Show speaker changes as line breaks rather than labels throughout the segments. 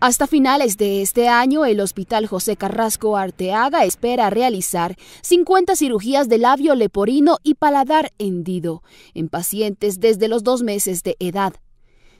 Hasta finales de este año, el Hospital José Carrasco Arteaga espera realizar 50 cirugías de labio leporino y paladar hendido en pacientes desde los dos meses de edad.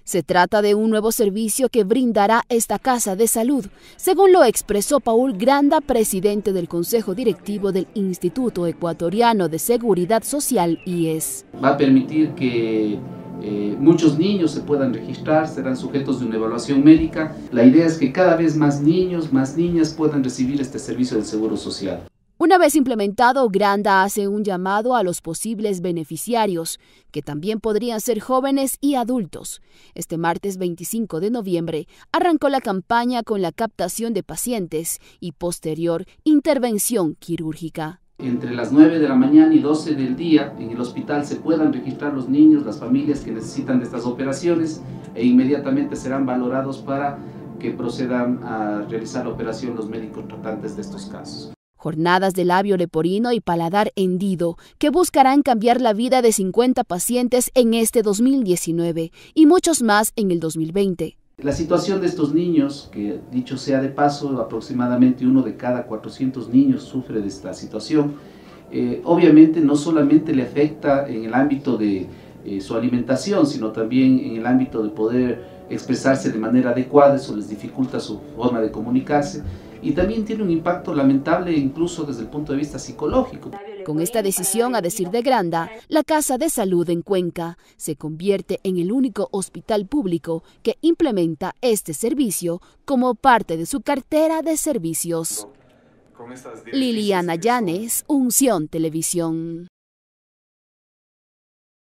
Se trata de un nuevo servicio que brindará esta casa de salud, según lo expresó Paul Granda, presidente del Consejo Directivo del Instituto Ecuatoriano de Seguridad Social, IES.
Va a permitir que eh, muchos niños se puedan registrar, serán sujetos de una evaluación médica. La idea es que cada vez más niños, más niñas puedan recibir este servicio del Seguro Social.
Una vez implementado, Granda hace un llamado a los posibles beneficiarios, que también podrían ser jóvenes y adultos. Este martes 25 de noviembre arrancó la campaña con la captación de pacientes y posterior intervención quirúrgica
entre las 9 de la mañana y 12 del día en el hospital se puedan registrar los niños, las familias que necesitan de estas operaciones e inmediatamente serán valorados para que procedan a realizar la operación los médicos tratantes de estos casos.
Jornadas de labio leporino y paladar hendido que buscarán cambiar la vida de 50 pacientes en este 2019 y muchos más en el 2020.
La situación de estos niños, que dicho sea de paso, aproximadamente uno de cada 400 niños sufre de esta situación, eh, obviamente no solamente le afecta en el ámbito de eh, su alimentación, sino también en el ámbito de poder expresarse de manera adecuada, eso les dificulta su forma de comunicarse, y también tiene un impacto lamentable incluso desde el punto de vista psicológico.
Con esta decisión, a decir de Granda, la Casa de Salud en Cuenca se convierte en el único hospital público que implementa este servicio como parte de su cartera de servicios.
Liliana
Llanes, Unción Televisión.